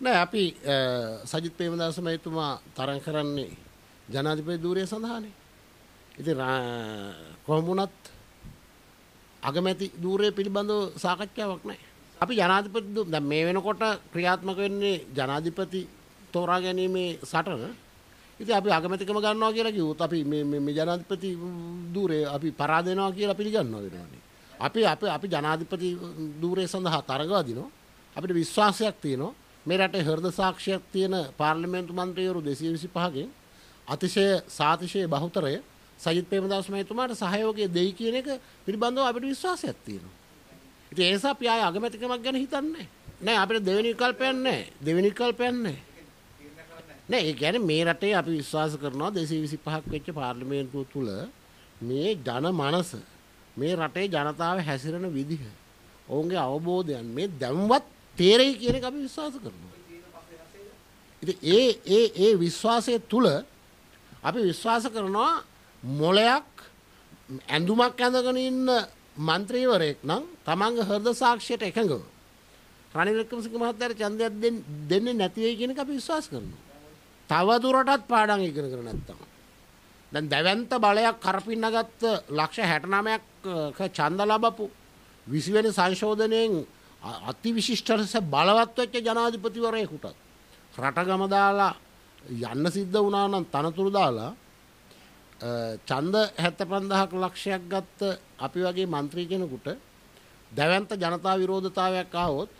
නෑ අපි සජිත් ප්‍රේමදාස මහතුමා තරඟ කරන්නේ ජනාධිපති ධූරය සඳහානේ. ඉතින් කොහොම වුණත් අගමැති ධූරය පිළිබඳව සාකච්ඡාවක් නෑ. අපි ජනාධිපති දැන් මේ වෙනකොට ක්‍රියාත්මක වෙන්නේ ජනාධිපති තෝරා ගැනීමේ සටන. ඉතින් අපි අගමැතිකම ගන්නවා කියලා කිව්වොත් අපි මේ මේ ජනාධිපති ධූරය අපි පරාද වෙනවා කියලා පිළිගන්නවද නෝනේ. අපි අපි අපි ජනාධිපති ධූරය සඳහා තරඟ අදිනවා. අපිට විශ්වාසයක් තියෙනවා. මේ රටේ හෘද සාක්ෂියක් තියෙන පාර්ලිමේන්තු මන්ත්‍රීවරු 225කින් අතිශය සාතිශය බහුතරය සජිත් ප්‍රේමදාස මහතුමාට සහයෝගය දෙයි කියන එක පිළිබඳව අපිට විශ්වාසයක් තියෙනවා. ඉතින් ඒ නිසා අපි ආය අගමැතිකමක් ගැන හිතන්නේ නැහැ. අපිට දෙවෙනි විකල්පයක් නැහැ. දෙවෙනි විකල්පයක් නැහැ. නෑ ඒ කියන්නේ මේ රටේ අපි විශ්වාස කරනවා 225ක් වෙච්ච පාර්ලිමේන්තුව තුල මේ ජන මනස මේ රටේ ජනතාව හැසිරෙන විදිහ ඔවුන්ගේ අවබෝධයන් මේ දැම්වත් තේරෙයි කියන එක අපි විශ්වාස කරනවා. ඉතින් ඒ ඒ ඒ විශ්වාසය තුල අපි විශ්වාස කරනවා මොලයක් ඇඳුමක් ඇඳගෙන ඉන්න මන්ත්‍රීවරයෙක් නම් තමන්ගේ හෘද සාක්ෂියට එකඟව රනිල් වික්‍රමසිංහ මහත්තයාට ඡන්දයක් දෙන්නේ නැති වෙයි කියන එක අපි විශ්වාස කරනවා. තව දුරටත් පාඩම් ඉගෙන ගන්න නැත්තම්. දැන් දැවැන්ත බලයක් කරපින්නගත්ත ලක්ෂ 69ක් ඡන්ද ලැබපු 20 වෙනි සංශෝධනයෙන් අතිවිශිෂ්ට ලෙස බලවත් වෙච්ච ජනාධිපතිවරයෙකුටත් රටගම දාලා යන්න සිද්ධ වුණා නම් තනතුරු දාලා ඡන්ද 75000ක් ලක්ෂයක් ගත්ත අපි වගේ മന്ത്രി කෙනෙකුට දැවැන්ත ජනතා විරෝධතාවයක් ආවොත්